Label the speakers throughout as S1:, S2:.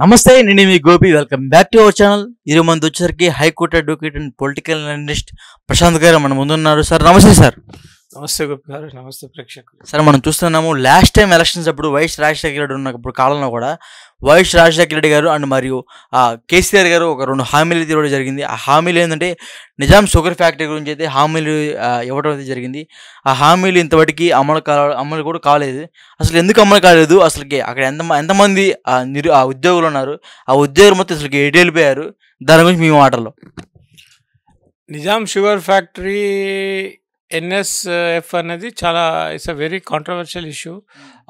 S1: నమస్తే నేను మీ Gopi welcome back to our channel ఈరోజు మంది వచ్చేసరికి high court advocate and political analyst Prashanth garu మన ముందున్నారు సార్ నమస్తే సార్
S2: నమస్తే గుప్త గారు నమస్తే ప్రేక్షకులు
S1: సరే మనం చూస్తున్నాము లాస్ట్ టైం ఎలక్షన్స్ అప్పుడు వైఎస్ రాజశేఖర రెడ్డి ఉన్నప్పుడు కాలంలో కూడా వైఎస్ రాజశేఖర రెడ్డి గారు అండ్ మరియు కేసీఆర్ గారు ఒక రెండు హామీలు తీరడం జరిగింది ఆ హామీలు ఏంటంటే నిజాం షుగర్ ఫ్యాక్టరీ గురించి అయితే హామీలు ఇవ్వడం అయితే జరిగింది ఆ హామీలు ఇంతవరకు అమలు కా అమలు కూడా కాలేదు అసలు ఎందుకు అమలు కాలేదు అసలుకి అక్కడ ఎంత ఎంతమంది నిరు ఆ ఉద్యోగులు ఉన్నారు ఆ ఉద్యోగులు మొత్తం అసలుకి ఎటు దాని గురించి మీ మాటల్లో
S2: నిజాం షుగర్ ఫ్యాక్టరీ ఎన్ఎస్ఎఫ్ అనేది చాలా it's a very controversial issue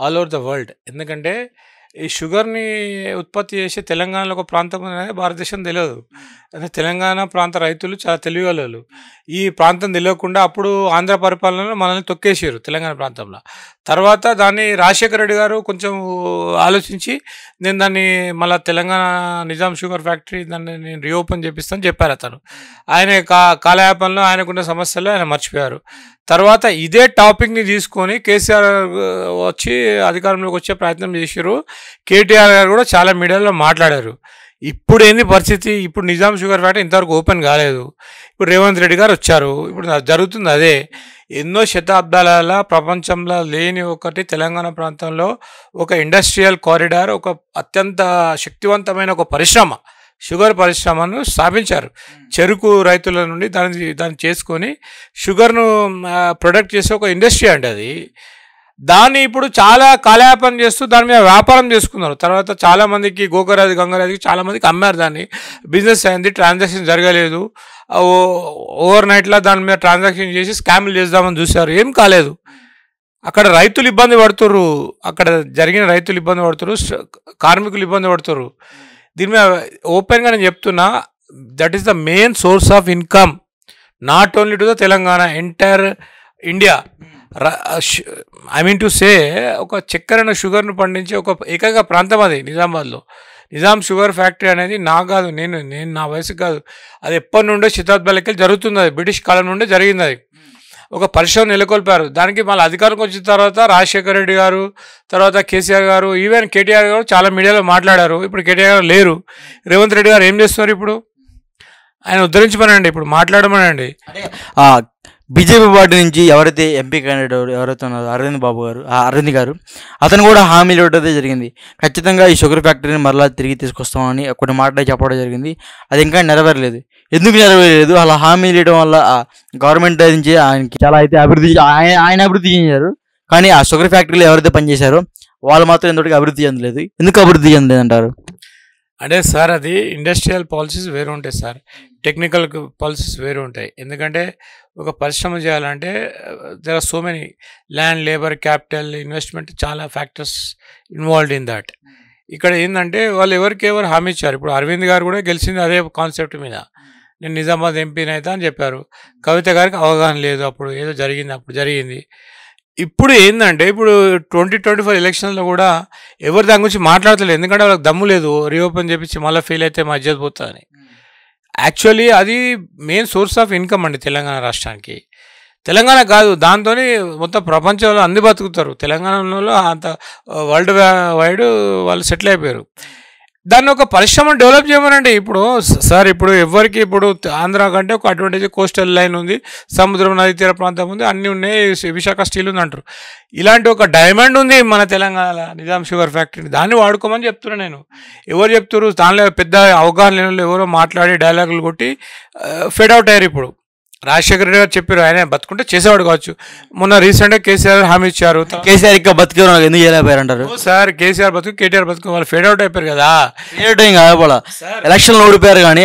S2: all over the world ఎందుకంటే ఈ షుగర్ని ఉత్పత్తి చేసే తెలంగాణలో ఒక ప్రాంతం అనేది భారతదేశం తెలియదు hmm. అంటే తెలంగాణ ప్రాంత రైతులు చాలా తెలివిగలరు ఈ ప్రాంతం తెలియకుండా అప్పుడు ఆంధ్ర పరిపాలనలో మనల్ని తొక్కేసారు తెలంగాణ ప్రాంతంలో తర్వాత దాన్ని రాజశేఖర రెడ్డి గారు కొంచెం ఆలోచించి నేను దాన్ని మళ్ళీ తెలంగాణ నిజాం షుగర్ ఫ్యాక్టరీ దాన్ని నేను రీఓపెన్ చేపిస్తాను చెప్పారు అతను ఆయన కా కాలయాపనలో ఆయనకున్న సమస్యలు ఆయన మర్చిపోయారు తర్వాత ఇదే టాపిక్ని తీసుకొని కేసీఆర్ వచ్చి అధికారంలోకి వచ్చే ప్రయత్నం చేశారు కేటీఆర్ గారు కూడా చాలా మీడియాలో మాట్లాడారు ఇప్పుడు ఏంది పరిస్థితి ఇప్పుడు నిజాం షుగర్ ఫ్యాక్టరీ ఇంతవరకు ఓపెన్ కాలేదు ఇప్పుడు రేవంత్ రెడ్డి గారు వచ్చారు ఇప్పుడు జరుగుతుంది అదే ఎన్నో శతాబ్దాల ప్రపంచంలో లేని ఒకటి తెలంగాణ ప్రాంతంలో ఒక ఇండస్ట్రియల్ కారిడార్ ఒక అత్యంత శక్తివంతమైన ఒక పరిశ్రమ షుగర్ పరిశ్రమను స్థాపించారు చెరుకు రైతుల నుండి దాన్ని దాన్ని చేసుకొని షుగర్ను ప్రొడక్ట్ చేసే ఒక ఇండస్ట్రీ అండి అది దాన్ని ఇప్పుడు చాలా కాలయాపన చేస్తూ దాని మీద వ్యాపారం చేసుకున్నారు తర్వాత చాలామందికి గోకరాజు గంగరాజుకి చాలామందికి అమ్మారు దాన్ని బిజినెస్ అయింది ట్రాన్సాక్షన్ జరగలేదు ఓవర్ నైట్లో దాని మీద ట్రాన్సాక్షన్ చేసి స్కామ్లు చేద్దామని చూశారు ఏం కాలేదు అక్కడ రైతులు ఇబ్బంది పడుతురు అక్కడ జరిగిన రైతులు ఇబ్బంది పడుతురు కార్మికులు ఇబ్బంది పడుతురు దీని మీద ఓపెన్గా నేను చెప్తున్నా that is the main source of income not only to the Telangana entire India I mean to say ఒక చక్కెరను షుగర్ను పండించే ఒక ఏకైక ప్రాంతం అది నిజామాబాద్లో నిజాం షుగర్ ఫ్యాక్టరీ అనేది నా కాదు నేను నేను నా వయసు కాదు అది ఎప్పటి నుండో శతాబ్దాలకి జరుగుతుంది అది బ్రిటిష్ కాలం నుండే జరిగింది అది ఒక పరిశ్రమ నెలకొల్పారు దానికి మళ్ళీ అధికారంకి వచ్చిన తర్వాత రాజశేఖర రెడ్డి గారు తర్వాత కేసీఆర్ గారు ఈవెన్ కేటీఆర్ గారు చాలా మీడియాలో మాట్లాడారు ఇప్పుడు కేటీఆర్ గారు లేరు రేవంత్ రెడ్డి గారు ఏం చేస్తున్నారు ఇప్పుడు
S1: ఆయన ఉద్ధరించమనండి ఇప్పుడు మాట్లాడమనండి బీజేపీ పార్టీ నుంచి ఎవరైతే ఎంపీ క్యాండిడేట్ ఎవరైతే ఉన్నారో అరవింద్ బాబు గారు అరవింద్ గారు అతను కూడా హామీలు ఇవ్వడం జరిగింది ఖచ్చితంగా ఈ షుగర్ ఫ్యాక్టరీని మరలా తిరిగి తీసుకొస్తామని కొన్ని మాటలు చెప్పడం జరిగింది అది ఇంకా నెరవేరలేదు ఎందుకు నెరవేరలేదు అలా హామీలు ఇవ్వడం వల్ల గవర్నమెంట్ నుంచి ఆయనకి చాలా అయితే అభివృద్ధి ఆయన అభివృద్ధి చెందారు కానీ ఆ షుగర్ ఫ్యాక్టరీలో ఎవరైతే పనిచేశారో వాళ్ళు మాత్రం ఎందుకు అభివృద్ధి చెందలేదు ఎందుకు అభివృద్ధి అంటారు అంటే సార్ అది ఇండస్ట్రియల్ పాలసీస్ వేరు ఉంటాయి
S2: సార్ టెక్నికల్ పాలసీస్ వేరు ఉంటాయి ఎందుకంటే ఒక పరిశ్రమ చేయాలంటే there are so many land labour capital investment చాలా ఫ్యాక్టర్స్ ఇన్వాల్వ్డ్ ఇన్ దాట్ ఇక్కడ ఏంటంటే వాళ్ళు ఎవరికి ఎవరు హామీ ఇచ్చారు ఇప్పుడు అరవింద్ గారు కూడా గెలిచింది అదే కాన్సెప్ట్ మీద నేను నిజామాబాద్ ఎంపీని అని చెప్పారు కవిత గారికి అవగాహన లేదు అప్పుడు ఏదో జరిగింది అప్పుడు జరిగింది ఇప్పుడు ఏంటంటే ఇప్పుడు ట్వంటీ ట్వంటీ ఫోర్ ఎలక్షన్లో కూడా ఎవరు దాని గురించి మాట్లాడతలేదు ఎందుకంటే వాళ్ళకి దమ్ము లేదు రీఓపెన్ చేపించి మళ్ళీ ఫెయిల్ అయితే మా పోతుందని యాక్చువల్లీ అది మెయిన్ సోర్స్ ఆఫ్ ఇన్కమ్ అండి తెలంగాణ రాష్ట్రానికి తెలంగాణ కాదు దాంతో మొత్తం ప్రపంచంలో అంది బతుకుతారు తెలంగాణలో అంత వరల్డ్ వైడ్ వాళ్ళు సెటిల్ అయిపోయారు దాన్ని ఒక పరిశ్రమ డెవలప్ చేయమనండి ఇప్పుడు సార్ ఇప్పుడు ఎవరికి ఇప్పుడు ఆంధ్ర కంటే ఒక అడ్వాంటేజ్ కోస్టల్ లైన్ ఉంది సముద్రం నది తీర ప్రాంతం ఉంది అన్నీ ఉన్నాయి విశాఖ స్టీల్ ఉంది అంటారు ఇలాంటి ఒక డైమండ్ ఉంది మన తెలంగాణ నిజాం షుగర్ ఫ్యాక్టరీ దాన్ని వాడుకోమని చెప్తున్నాను నేను ఎవరు చెప్తారు దానిలో పెద్ద అవగాహన ఎవరో మాట్లాడి డైలాగులు కొట్టి ఫెడ్ అవుట్ అయ్యారు ఇప్పుడు రాజశేఖర రెడ్డి గారు చెప్పారు ఆయన బతుకుంటే చేసేవాడు కావచ్చు మొన్న రీసెంట్ గా కేసీఆర్ హామీ ఇచ్చారు కేసీఆర్ ఇంకా బతుకు ఎందుకు చేయలేకపోయారు అంటారు సార్ కేసీఆర్ బతుకు కేటీఆర్ బతుకు వాళ్ళు ఫేడ్ అవుట్ అయిపోయారు కదా
S1: ఫేడ్ అవుట్ కాదు పోలా ఓడిపోయారు కానీ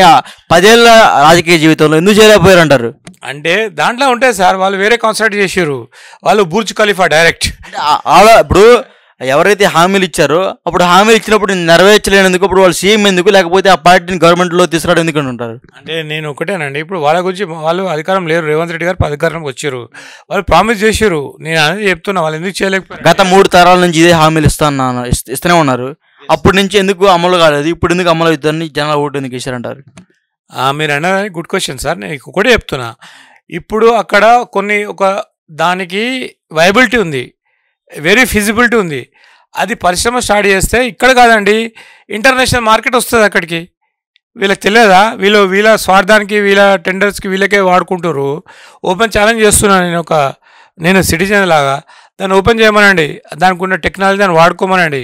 S1: పదేళ్ల రాజకీయ జీవితంలో ఎందుకు చేయలేకపోయారు అంటారు
S2: అంటే దాంట్లో ఉంటాయి సార్ వాళ్ళు వేరే కాన్సన్ట్రేట్
S1: చేసారు వాళ్ళు బూర్జ్ ఖలీఫా డైరెక్ట్ ఇప్పుడు ఎవరైతే హామీలు ఇచ్చారో అప్పుడు హామీలు ఇచ్చినప్పుడు నెరవేర్చలేనందుకు ఇప్పుడు వాళ్ళు సీఎం ఎందుకు లేకపోతే ఆ పార్టీని గవర్నమెంట్లో తీసుకురాడు ఎందుకు ఉంటారు
S2: అంటే నేను ఒకటేనండి ఇప్పుడు వాళ్ళ గురించి వాళ్ళు అధికారం లేరు రేవంత్ రెడ్డి గారు అధికారంలోకి వచ్చారు వాళ్ళు
S1: ప్రామిస్ చేశారు నేను అనేది చెప్తున్నా వాళ్ళు ఎందుకు చేయలేకపోయారు గత మూడు తరాల నుంచి ఇదే హామీలు ఇస్తాను ఇస్తూనే ఉన్నారు అప్పటి నుంచి ఎందుకు అమలు కాలేదు ఇప్పుడు ఎందుకు అమలు అవుతుందని జనాలు ఓటు ఎందుకు ఇచ్చారంటారు మీరు అన్నది గుడ్ క్వశ్చన్ సార్ నేను ఒకటే చెప్తున్నా ఇప్పుడు అక్కడ కొన్ని ఒక
S2: దానికి వైబిలిటీ ఉంది వెరీ ఫిజిబిలిటీ ఉంది అది పరిశ్రమ స్టార్ట్ చేస్తే ఇక్కడ కాదండి ఇంటర్నేషనల్ మార్కెట్ వస్తుంది అక్కడికి వీళ్ళకి తెలియదా వీళ్ళు వీళ్ళ స్వార్థానికి వీళ్ళ టెండర్స్కి వీళ్ళకే వాడుకుంటారు ఓపెన్ ఛాలెంజ్ చేస్తున్నాను నేను ఒక నేను సిటిజన్ లాగా దాన్ని ఓపెన్ చేయమనండి దానికి ఉన్న టెక్నాలజీ దాన్ని వాడుకోమనండి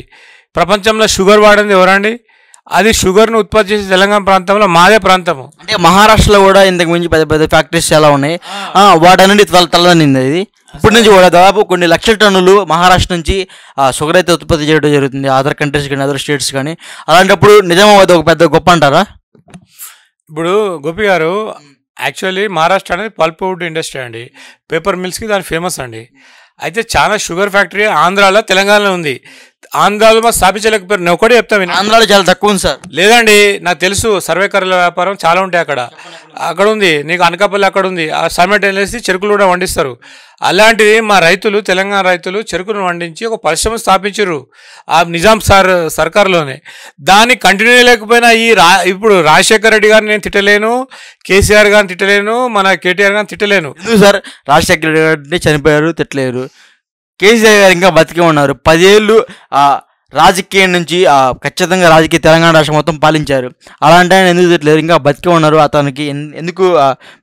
S1: ప్రపంచంలో షుగర్ వాడింది ఎవరండి అది షుగర్ను ఉత్పత్తి చేసే తెలంగాణ ప్రాంతంలో మాదే ప్రాంతము అంటే మహారాష్ట్రలో కూడా ఇంతకు మించి పెద్ద పెద్ద ఫ్యాక్టరీస్ చాలా ఉన్నాయి అన్ని తల తల ఇది ఇప్పటి నుంచి కూడా దాదాపు కొన్ని లక్షల టన్నులు మహారాష్ట్ర నుంచి షుగర్ అయితే ఉత్పత్తి చేయడం జరుగుతుంది అదర్ కంట్రీస్ కానీ అదర్ స్టేట్స్ కానీ అలాంటప్పుడు నిజామాబాద్ ఒక పెద్ద గొప్ప అంటారా
S2: ఇప్పుడు గోపి గారు యాక్చువల్లీ మహారాష్ట్ర అనేది వుడ్ ఇండస్ట్రీ అండి పేపర్ మిల్స్కి దాని ఫేమస్ అండి అయితే చాలా షుగర్ ఫ్యాక్టరీ ఆంధ్రాలో తెలంగాణలో ఉంది ఆంధ్రాలో మా స్థాపించలేకపోయారు నేను ఒకటే చెప్తాను ఆంధ్రాలో చాలా తక్కువ ఉంది సార్ లేదండి నాకు తెలుసు సర్వేకర్ల వ్యాపారం చాలా ఉంటాయి అక్కడ అక్కడ ఉంది నీకు అనకాపల్లి అక్కడ ఉంది ఆ వెళ్ళేసి చెరుకులు కూడా వండిస్తారు అలాంటిది మా రైతులు తెలంగాణ రైతులు చెరుకును వండించి ఒక పరిశ్రమ స్థాపించారు ఆ నిజాం సార్ సర్కార్లోనే దాన్ని కంటిన్యూ లేకపోయినా ఈ రా ఇప్పుడు రాజశేఖర రెడ్డి గారిని నేను తిట్టలేను కేసీఆర్ గారిని తిట్టలేను మన
S1: కేటీఆర్ గారిని తిట్టలేను సార్ రాజశేఖర రెడ్డి చనిపోయారు తిట్టలేరు కేసీఆర్ గారు ఇంకా బతికే ఉన్నారు పదేళ్ళు రాజకీయం నుంచి ఖచ్చితంగా రాజకీయ తెలంగాణ రాష్ట్రం మొత్తం పాలించారు అలాంటి ఆయన ఎందుకు తెలియదు ఇంకా బతికే ఉన్నారు అతనికి ఎందుకు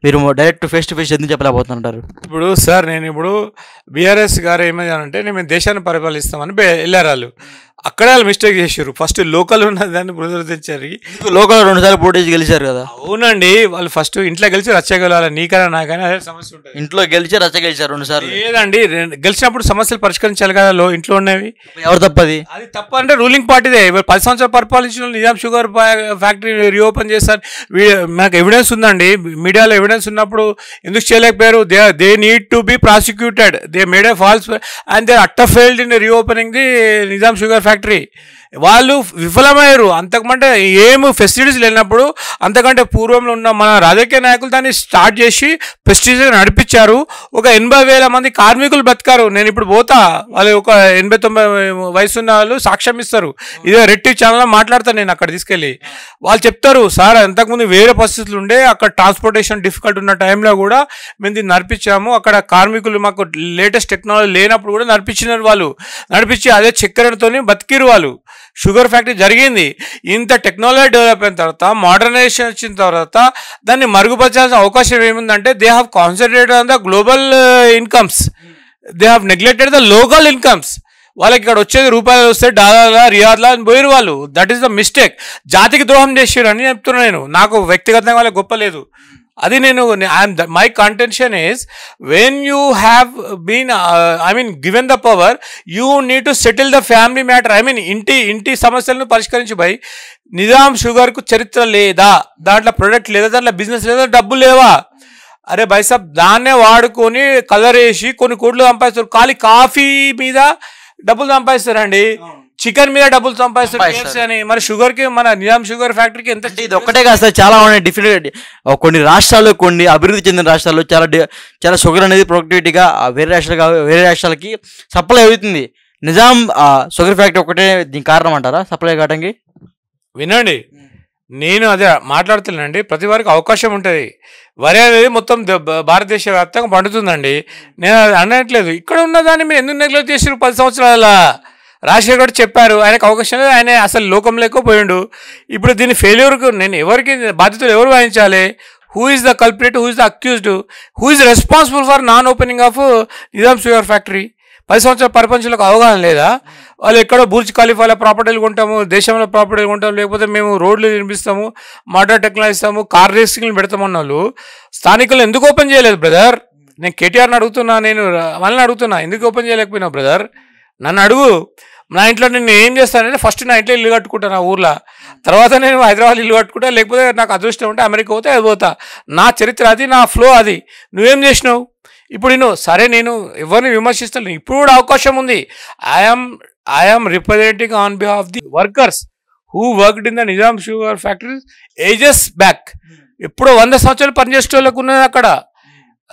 S1: మీరు డైరెక్ట్ ఫేస్ టు ఫేస్ ఎందుకు చెప్పలేకపోతుంటారు
S2: ఇప్పుడు సార్ నేను ఇప్పుడు బీఆర్ఎస్ గారు ఏమయ్యారంటే మేము దేశాన్ని పరిపాలిస్తామని వెళ్ళారు అక్కడే వాళ్ళు మిస్టేక్ చేశారు ఫస్ట్ లోకల్ ఉన్న దాన్ని పునరుద్ధరించారు
S1: లోకల్ రెండుసార్లు పోటీ గెలిచారు కదా
S2: అవునండి వాళ్ళు ఫస్ట్ ఇంట్లో గెలిచి రచ్చ గెలవాలి నీకైనా నాకైనా అదే సమస్య ఉంటుంది
S1: ఇంట్లో గెలిచి రచ్చ గెలిచారు రెండుసార్లు
S2: లేదండి గెలిచినప్పుడు సమస్యలు పరిష్కరించాలి కదా ఇంట్లో ఉన్నవి ఎవరు తప్పది అది తప్ప అంటే రూలింగ్ పార్టీదే పది సంవత్సరాలు పరిపాలించిన నిజాం షుగర్ ఫ్యాక్టరీ రీఓపెన్ చేస్తారు నాకు ఎవిడెన్స్ ఉందండి మీడియాలో ఎవిడెన్స్ ఉన్నప్పుడు ఎందుకు చేయలేకపోయారు they they need to be prosecuted they made a false and they at failed in reopening the Nizam sugar factory వాళ్ళు విఫలమయ్యారు అంతకమంటే ఏమి ఫెసిలిటీస్ లేనప్పుడు అంతకంటే పూర్వంలో ఉన్న మన రాజకీయ నాయకులు దాన్ని స్టార్ట్ చేసి ఫెసిలిటీస్ నడిపించారు ఒక ఎనభై వేల మంది కార్మికులు బతికారు నేను ఇప్పుడు పోతా వాళ్ళు ఒక ఎనభై తొంభై వయసు ఉన్న వాళ్ళు సాక్ష్యం ఇస్తారు ఇదే రెట్టి ఛానల్లో మాట్లాడతాను నేను అక్కడ తీసుకెళ్ళి వాళ్ళు చెప్తారు సార్ అంతకుముందు వేరే పరిస్థితులు ఉండే అక్కడ ట్రాన్స్పోర్టేషన్ డిఫికల్ట్ ఉన్న టైంలో కూడా మేము దీన్ని నడిపించాము అక్కడ కార్మికులు మాకు లేటెస్ట్ టెక్నాలజీ లేనప్పుడు కూడా నడిపించినారు వాళ్ళు నడిపించి అదే చక్కెరతో బతికిరు వాళ్ళు షుగర్ ఫ్యాక్టరీ జరిగింది ఇంత టెక్నాలజీ డెవలప్ అయిన తర్వాత మోడర్నైజేషన్ వచ్చిన తర్వాత దాన్ని మరుగుపరచాల్సిన అవకాశం ఏముందంటే they have concentrated on the global incomes they have neglected the local incomes వాళ్ళకి ఇక్కడ వచ్చేది రూపాయలు వస్తే డాలర్లా రియాద్లా అని పోయిరు వాళ్ళు దట్ ఈస్ ద మిస్టేక్ జాతికి ద్రోహం చేసారు అని చెప్తున్నాను నేను నాకు వ్యక్తిగతంగా వాళ్ళకి గొప్ప లేదు అది నేను I'm my contention is when you have been I mean given the power you need to settle the family matter I mean ఇంటి ఇంటి సమస్యలను పరిష్కరించి భయ్ నిజాం షుగర్కు చరిత్ర లేదా దాంట్లో ప్రొడక్ట్ లేదా దాంట్లో బిజినెస్ లేదా డబ్బు లేవా అరే బైసాబ్ దాన్నే వాడుకొని కలర్ వేసి కొన్ని కోట్లు సంపాదిస్తారు ఖాళీ కాఫీ మీద డబ్బులు సంపాదిస్తారండి చికెన్ మీద డబ్బులు సంపాదిస్తాయి మరి షుగర్ కి మన నిజాం షుగర్ ఫ్యాక్టరీకి ఎంత ఇది
S1: ఒక్కటే కాదు సార్ చాలా ఉన్నాయి డిఫరెంట్ కొన్ని రాష్ట్రాల్లో కొన్ని అభివృద్ధి చెందిన రాష్ట్రాల్లో చాలా చాలా షుగర్ అనేది ప్రొడక్టివిటీగా వేరే రాష్ట్రాలు వేరే రాష్ట్రాలకి సప్లై అవుతుంది నిజాం షుగర్ ఫ్యాక్టరీ ఒకటే దీనికి కారణం అంటారా సప్లై కావడానికి వినండి నేను అదే మాట్లాడుతున్నానండి ప్రతి
S2: వారికి అవకాశం ఉంటుంది వరి అనేది మొత్తం భారతదేశ వ్యాప్తంగా పండుతుందండి నేను అనట్లేదు ఇక్కడ ఉన్న దాన్ని మీరు ఎందుకు నెగ్లెక్ట్ చేసారు పది సంవత్సరాల రాజశేఖర్ కూడా చెప్పారు ఆయనకు అవకాశం లేదు ఆయన అసలు లోకం లేకపోయిండు ఇప్పుడు దీని ఫెయిల్యూర్కు నేను ఎవరికి బాధ్యతలు ఎవరు వాయించాలి who is the culprit who is the accused who is responsible for non opening of Nizam sugar factory పది సంవత్సరాల పరిపంచులకు అవగాహన లేదా వాళ్ళు ఎక్కడో బూర్జ్ ఖాళీఫాలో ప్రాపర్టీలు కొంటాము దేశంలో ప్రాపర్టీలు కొంటాము లేకపోతే మేము రోడ్లు నిర్మిస్తాము మోటార్ టెక్నాలజీ ఇస్తాము కార్ రేసింగ్లు పెడతామన్న వాళ్ళు స్థానికులు ఎందుకు ఓపెన్ చేయలేదు బ్రదర్ నేను కేటీఆర్ని అడుగుతున్నా నేను వాళ్ళని అడుగుతున్నా ఎందుకు ఓపెన్ చేయలేకపోయినా బ్రదర్ నన్ను అడుగు నా ఇంట్లో నేను ఏం చేస్తానంటే ఫస్ట్ నా ఇంట్లో ఇల్లు కట్టుకుంటా నా ఊర్లో తర్వాత నేను హైదరాబాద్ ఇల్లు కట్టుకుంటా లేకపోతే నాకు అదృష్టం ఉంటే అమెరికా పోతే అది పోతా నా చరిత్ర అది నా ఫ్లో అది నువ్వేం చేసినావు ఇప్పుడు నేను సరే నేను ఎవరిని విమర్శిస్తాను ఇప్పుడు కూడా అవకాశం ఉంది I'm I'm representing on behalf the workers who worked in the Nizam sugar factories ages back ఎప్పుడో వంద సంవత్సరాలు పనిచేసే వాళ్ళకు ఉన్నది అక్కడ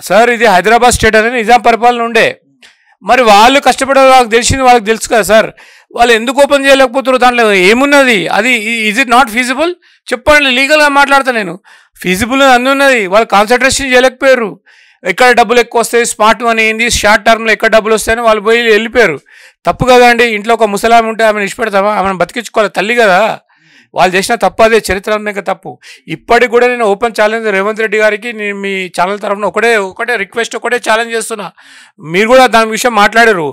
S2: సార్ ఇది హైదరాబాద్ స్టేట్ అనేది నిజాం పరిపాలన ఉండే మరి వాళ్ళు కష్టపడే వాళ్ళకి తెలిసింది వాళ్ళకి తెలుసు కదా సార్ వాళ్ళు ఎందుకు ఓపెన్ చేయలేకపోతున్నారు దాంట్లో ఏమున్నది అది ఈజ్ ఇట్ నాట్ ఫీజిబుల్ చెప్పండి లీగల్గా మాట్లాడతా నేను ఫీజిబుల్ అన్నీ ఉన్నది వాళ్ళు కాన్సన్ట్రేషన్ చేయలేకపోయారు ఎక్కడ డబ్బులు ఎక్కువ వస్తాయి స్మార్ట్ మనీ ఏంది షార్ట్ టర్మ్లో ఎక్కడ డబ్బులు వస్తాయని వాళ్ళు పోయి వెళ్ళిపోయారు తప్పు కదండి ఇంట్లో ఒక ముసలామి ఉంటే ఆమెను ఇష్టపెడతామా ఆమెను బతికించుకోవాలి తల్లి కదా వాళ్ళు చేసిన తప్పు అదే చరిత్ర తప్పు ఇప్పటికి కూడా నేను ఓపెన్ ఛాలెంజ్ రేవంత్ రెడ్డి గారికి నేను మీ ఛానల్ తరఫున ఒకటే ఒకటే రిక్వెస్ట్ ఒకటే ఛాలెంజ్ చేస్తున్నా మీరు కూడా దాని విషయం మాట్లాడరు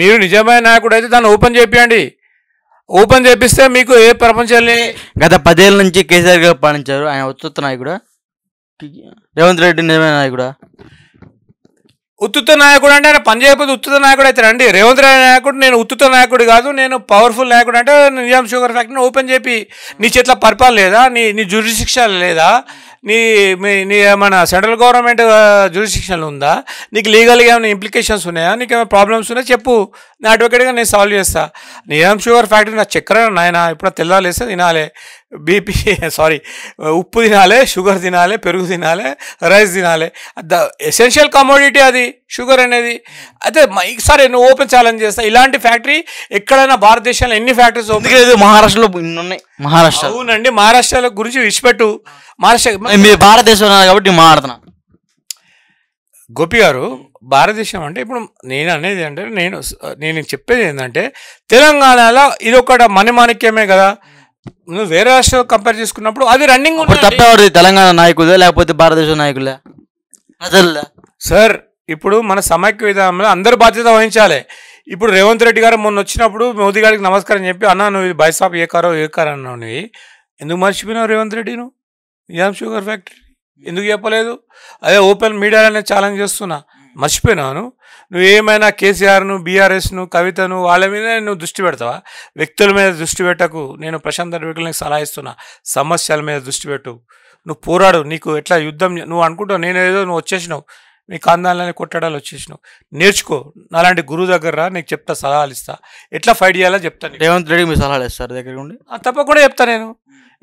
S2: మీరు నిజమైన నాయకుడు అయితే దాన్ని ఓపెన్ చేపియండి ఓపెన్ చేపిస్తే మీకు ఏ ప్రపంచాన్ని
S1: గత పదేళ్ళ నుంచి కేసీఆర్ గారు పాలించారు ఆయన ఉత్తుత్త నాయకుడా రేవంత్ రెడ్డి నిజమైన నాయకుడా ఉత్తుత నాయకుడు
S2: అంటే ఆయన పనిచేయకపోతే ఉత్తుత నాయకుడు అయితే రండి రేవంత్ రెడ్డి నాయకుడు నేను ఉత్తుత నాయకుడు కాదు నేను పవర్ఫుల్ నాయకుడు అంటే నిజాం షుగర్ ఫ్యాక్టరీని ఓపెన్ చేపి నీ చేతిలో పరిపాలన లేదా నీ నీ జురిశిక్ష లేదా నీ మీ నీ ఏమైనా సెంట్రల్ గవర్నమెంట్ జ్యూరిస్టిక్షన్లు ఉందా నీకు లీగల్గా ఏమైనా ఇంప్లికేషన్స్ ఉన్నాయా నీకు ఏమైనా ప్రాబ్లమ్స్ ఉన్నాయా చెప్పు నా అడ్వకేట్గా నేను సాల్వ్ చేస్తా ఏం షుగర్ ఫ్యాక్టరీ నా చక్కెర నాయన ఇప్పుడు తెల్లాలేస్తే తినాలి బీపీ సారీ ఉప్పు తినాలి షుగర్ తినాలి పెరుగు తినాలి రైస్ తినాలి ద ఎసెన్షియల్ కమోడిటీ అది షుగర్ అనేది అయితే సరే నువ్వు ఓపెన్ ఛాలెంజ్ చేస్తా ఇలాంటి ఫ్యాక్టరీ ఎక్కడైనా భారతదేశంలో ఎన్ని ఫ్యాక్టరీస్ ఓపెన్ మహారాష్ట్రలో ఉన్నాయి మహారాష్ట్ర అవునండి మహారాష్ట్రలో గురించి విడిచిపెట్టు మహారాష్ట్ర భారతదేశం
S1: భారతదేశంలో కాబట్టి మాట్లాడుతున్నా
S2: గోపి గారు భారతదేశం అంటే ఇప్పుడు నేను అనేది అంటే నేను నేను చెప్పేది ఏంటంటే తెలంగాణలో ఇది ఒక మణిమాణిక్యమే కదా నువ్వు వేరే రాష్ట్రాలు కంపేర్ చేసుకున్నప్పుడు అది రన్నింగ్ తప్పేవాడు
S1: తెలంగాణ నాయకులే లేకపోతే భారతదేశ నాయకులే
S2: సార్ ఇప్పుడు మన సమైక్య విధానంలో అందరూ బాధ్యత వహించాలి ఇప్పుడు రేవంత్ రెడ్డి గారు మొన్న వచ్చినప్పుడు మోదీ గారికి నమస్కారం చెప్పి అన్నా నువ్వు బైసాప్ ఏ కారో ఏ కారో అన్నావు నువ్వు ఎందుకు మర్చిపోయినావు రేవంత్ రెడ్డి నువ్వు నిజాం షుగర్ ఫ్యాక్టరీ ఎందుకు చెప్పలేదు అదే ఓపెన్ మీడియాలోనే ఛాలెంజ్ చేస్తున్నా మర్చిపోయినాను నువ్వు ఏమైనా కేసీఆర్ను బీఆర్ఎస్ను కవితను వాళ్ళ మీద నువ్వు దృష్టి పెడతావా వ్యక్తుల మీద దృష్టి పెట్టకు నేను ప్రశాంత్ రెడ్డికి సలహా ఇస్తున్నా సమస్యల మీద దృష్టి పెట్టు నువ్వు పోరాడు నీకు ఎట్లా యుద్ధం నువ్వు అనుకుంటావు నేను ఏదో నువ్వు వచ్చేసినావు నీ కాందాలని కొట్టడాలు వచ్చేసినావు నేర్చుకో నాలాంటి గురువు దగ్గర నీకు చెప్తా సలహాలు ఇస్తా ఎట్లా ఫైట్ చేయాలో చెప్తాను రేవంత్ రెడ్డి మీ సలహాలు
S1: ఇస్తారు దగ్గర ఉండి తప్పకుండా చెప్తా నేను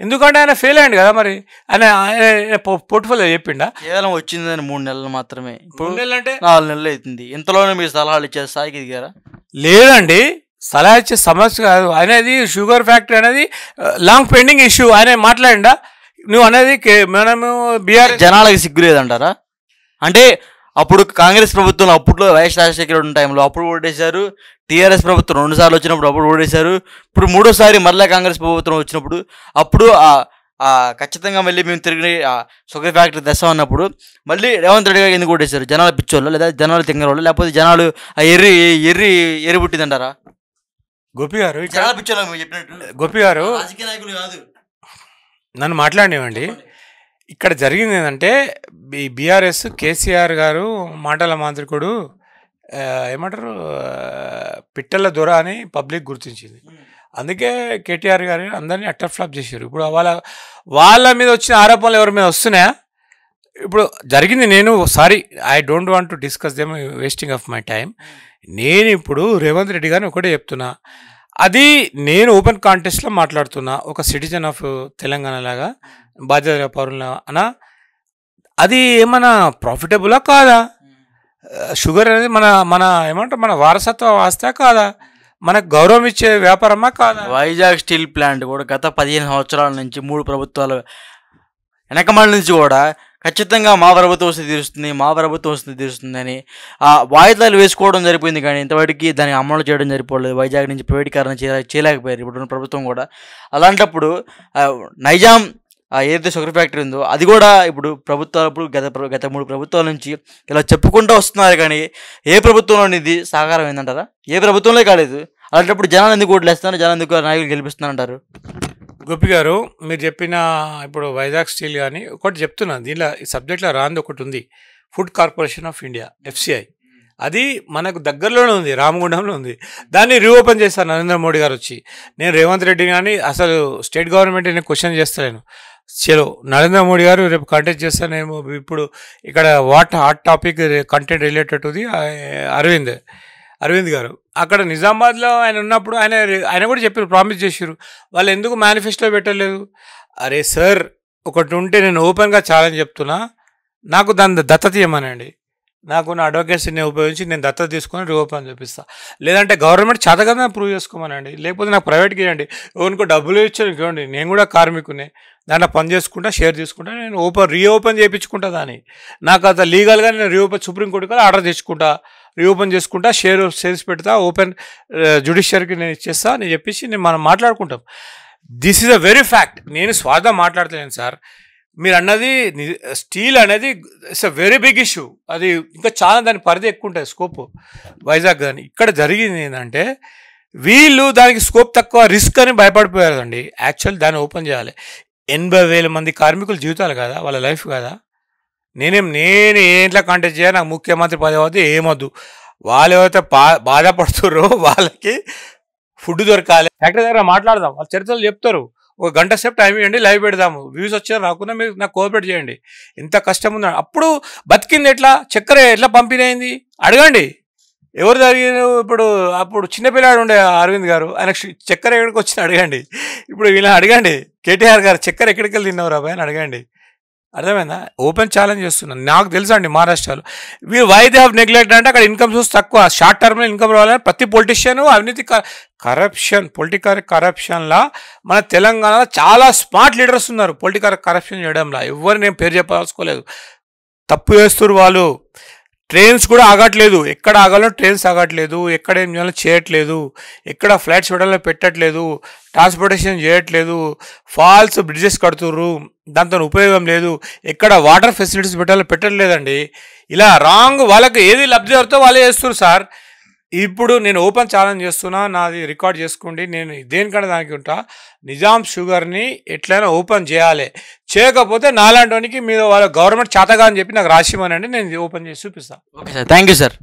S1: ఎందుకంటే ఆయన ఫెయిల్ అయ్యండి కదా మరి ఆయన ఆయన పోర్ట్ఫోలియో చెప్పిండా కేవలం వచ్చిందని మూడు నెలలు మాత్రమే మూడు నెలలు అంటే నాలుగు నెలలు అవుతుంది ఇంతలోనే మీరు సలహాలు ఇచ్చే స్థాయికి దిగారా
S2: లేదండి సలహా ఇచ్చే సమస్య కాదు అనేది షుగర్ ఫ్యాక్టరీ అనేది లాంగ్ పెండింగ్ ఇష్యూ ఆయన మాట్లాడిండా నువ్వు అనేది మనము
S1: బీఆర్ జనాలకు లేదంటారా అంటే అప్పుడు కాంగ్రెస్ ప్రభుత్వం అప్పట్లో వైఎస్ రాజశేఖర రెడ్డి టైంలో అప్పుడు ఓటేశారు టీఆర్ఎస్ ప్రభుత్వం రెండుసార్లు వచ్చినప్పుడు అప్పుడు ఓటేశారు ఇప్పుడు మూడోసారి మళ్ళీ కాంగ్రెస్ ప్రభుత్వం వచ్చినప్పుడు అప్పుడు ఖచ్చితంగా మళ్ళీ మేము తిరిగి సుగర్ ఫ్యాక్టరీ దశ అన్నప్పుడు మళ్ళీ రేవంత్ రెడ్డి గారు ఎందుకు ఓటేశారు జనాల పిచ్చోళ్ళు లేదా జనాలు తింగరోళ్ళు లేకపోతే జనాలు ఆ ఎర్రి ఎర్రి ఎర్రి పుట్టిందంటారా గోపి గారు చెప్పినట్టు గోపి గారు రాజకీయ నాయకులు కాదు నన్ను మాట్లాడినివ్వండి ఇక్కడ
S2: జరిగింది ఏంటంటే ఈ బీఆర్ఎస్ కేసీఆర్ గారు మాటల మాంత్రికుడు ఏమంటారు పిట్టల దొర అని పబ్లిక్ గుర్తించింది అందుకే కేటీఆర్ గారు అందరినీ అట్టర్ఫ్లాప్ ఫ్లాప్ చేశారు ఇప్పుడు వాళ్ళ వాళ్ళ మీద వచ్చిన ఆరోపణలు ఎవరి మీద వస్తున్నాయా ఇప్పుడు జరిగింది నేను sorry I don't want to discuss them wasting of my time నేను ఇప్పుడు రేవంత్ రెడ్డి గారిని ఒకటే చెప్తున్నా అది నేను ఓపెన్ కాంటెస్ట్లో మాట్లాడుతున్నా ఒక సిటిజన్ ఆఫ్ తెలంగాణ లాగా బాధ్యత పౌరులను అనా అది ఏమన్నా ప్రాఫిటబులా కాదా షుగర్ అనేది మన
S1: మన ఏమంటారు మన వారసత్వ వాస్త కాదా మనకు గౌరవం ఇచ్చే వ్యాపారమా కాదా వైజాగ్ స్టీల్ ప్లాంట్ కూడా గత పదిహేను సంవత్సరాల నుంచి మూడు ప్రభుత్వాలు వెనకమాల నుంచి కూడా ఖచ్చితంగా మా ప్రభుత్వం వస్తే తీరుస్తుంది మా ప్రభుత్వం వస్తే తీరుస్తుందని ఆ వాయిదాలు వేసుకోవడం జరిపోయింది కానీ ఇంతవరకు దాన్ని అమలు చేయడం జరిపోలేదు వైజాగ్ నుంచి ప్రైవేటీకరణ చేయలేకపోయారు ఇప్పుడున్న ప్రభుత్వం కూడా అలాంటప్పుడు నైజాం ఏదైతే షుగర్ ఫ్యాక్టరీ ఉందో అది కూడా ఇప్పుడు ప్రభుత్వాలు గత గత మూడు ప్రభుత్వాల నుంచి ఇలా చెప్పుకుంటూ వస్తున్నారు కానీ ఏ ప్రభుత్వంలో ఇది సాకారం ఏందంటారా ఏ ప్రభుత్వంలో కాలేదు అలాంటప్పుడు జనాలు ఎందుకు ఓట్లు వేస్తున్నారు జనాలు ఎందుకు నాయకులు గెలిపిస్తున్నారంటారు గోపి గారు మీరు చెప్పిన ఇప్పుడు వైజాగ్ స్టీల్ కానీ ఒకటి
S2: చెప్తున్నాను దీనిలో ఈ సబ్జెక్ట్లో రాంది ఒకటి ఉంది food corporation of India FCI అది మనకు దగ్గరలోనే ఉంది రామగుండంలో ఉంది దాన్ని రీఓపెన్ చేస్తాను నరేంద్ర మోడీ గారు వచ్చి నేను రేవంత్ రెడ్డి కానీ అసలు స్టేట్ గవర్నమెంట్ నేను క్వశ్చన్ చేస్తాను చలో నరేంద్ర మోడీ గారు రేపు కంటెంట్ చేస్తానేమో ఇప్పుడు ఇక్కడ what hot topic content related Arvind Arvind garu అక్కడ నిజామాబాద్లో ఆయన ఉన్నప్పుడు ఆయన ఆయన కూడా చెప్పారు ప్రామిస్ చేశారు వాళ్ళు ఎందుకు మేనిఫెస్టో పెట్టలేదు అరే సార్ ఒకటి ఉంటే నేను ఓపెన్గా ఛాలెంజ్ చెప్తున్నా నాకు దాని దత్తత ఇవ్వమనండి నాకు నా అడ్వకేసీని ఉపయోగించి నేను దత్తత తీసుకొని రూపాయలు చూపిస్తా లేదంటే గవర్నమెంట్ చదగదా ప్రూవ్ చేసుకోమనండి లేకపోతే నాకు ప్రైవేట్కి ఇవ్వండి ఎవరికో డబ్బులు ఇచ్చాను ఇవ్వండి నేను కూడా కార్మికునే దాంట్లో పని చేసుకుంటా షేర్ తీసుకుంటా నేను ఓపెన్ రీఓపెన్ చేయించుకుంటా దాన్ని నాకు అంత లీగల్గా నేను రీఓపెన్ సుప్రీంకోర్టుకి ఆర్డర్ తెచ్చుకుంటా రీఓపెన్ చేసుకుంటా షేర్ సేల్స్ పెడతా ఓపెన్ జ్యుడిషియరీకి uh, నేను ఇచ్చేస్తా అని చెప్పేసి నేను మనం మాట్లాడుకుంటాం this is a very fact నేను స్వార్థం మాట్లాడతాను సార్ మీరు అన్నది స్టీల్ అనేది it's a very big issue అది ఇంకా చాలా దాని పరిధి ఎక్కువ ఉంటుంది స్కోప్ వైజాగ్ కానీ ఇక్కడ జరిగింది ఏంటంటే వీళ్ళు దానికి స్కోప్ తక్కువ రిస్క్ అని భయపడిపోయారండి యాక్చువల్ దాన్ని ఓపెన్ చేయాలి ఎనభై వేల మంది కార్మికుల జీవితాలు కదా వాళ్ళ లైఫ్ కదా నేనేం నేను ఏంట్లో కాంటాక్ట్ చేయాలి నాకు ముఖ్యమంత్రి పదవి అయితే ఏమొద్దు వాళ్ళు ఎవరైతే బా బాధపడుతుర్రో వాళ్ళకి ఫుడ్ దొరకాలి ఫ్యాక్టరీ దగ్గర మాట్లాడదాం వాళ్ళ చరిత్రలు చెప్తారు ఒక గంట సేపు టైం ఇవ్వండి లైవ్ పెడదాము వ్యూస్ వచ్చారు రాకుండా మీరు నాకు కోఆపరేట్ చేయండి ఇంత కష్టం ఉందని అప్పుడు బతికింది ఎట్లా చక్కెర ఎట్లా పంపిణీ అడగండి ఎవరు జరిగిన ఇప్పుడు అప్పుడు చిన్నపిల్లాడు ఉండే అరవింద్ గారు ఆయన చక్కెర ఎక్కడికి వచ్చింది అడగండి ఇప్పుడు ఇలా అడగండి కేటీఆర్ గారు చక్కెర ఎక్కడికి వెళ్ళి తిన్నవరాబాయ్ అని అడగండి అర్థమైందా ఓపెన్ ఛాలెంజ్ చేస్తున్నాను నాకు తెలుసు అండి మహారాష్ట్రలో we why they have neglect అంటే అక్కడ ఇన్కమ్ సోర్స్ తక్కువ షార్ట్ టర్మ్లో ఇన్కమ్ రావాలని ప్రతి పొలిటీషియన్ అవినీతి కరప్షన్ పొలిటికల్ కరప్షన్లా మన తెలంగాణలో చాలా స్మార్ట్ లీడర్స్ ఉన్నారు పొలిటికల్ కరప్షన్ చేయడంలా ఎవరు నేను పేరు చెప్పదలుచుకోలేదు తప్పు చేస్తున్నారు వాళ్ళు ట్రైన్స్ కూడా ఆగట్లేదు ఎక్కడ ఆగాలో ట్రైన్స్ ఆగట్లేదు ఎక్కడ ఏం చేయాలో చేయట్లేదు ఎక్కడ ఫ్లైట్స్ చూడాలో పెట్టట్లేదు ట్రాన్స్పోర్టేషన్ చేయట్లేదు ఫాల్స్ బ్రిడ్జెస్ కడుతుర్రు దాంతో ఉపయోగం లేదు ఎక్కడ వాటర్ ఫెసిలిటీస్ పెట్టాలో పెట్టట్లేదండి ఇలా రాంగ్ వాళ్ళకి ఏది లబ్ధి అవుతుందో వాళ్ళే చేస్తున్నారు సార్ ఇప్పుడు నేను ఓపెన్ ఛాలెంజ్ చేస్తున్నా నాది రికార్డ్ చేసుకోండి నేను దేనికంటే దానికి ఉంటా నిజాం షుగర్ని ఎట్లయినా ఓపెన్ చేయాలి చేయకపోతే నాలాంటి వానికి మీరు వాళ్ళ గవర్నమెంట్ చేతగా అని చెప్పి నాకు రాసిమనండి నేను ఓపెన్ చేసి చూపిస్తాను
S1: ఓకే సార్ థ్యాంక్ సార్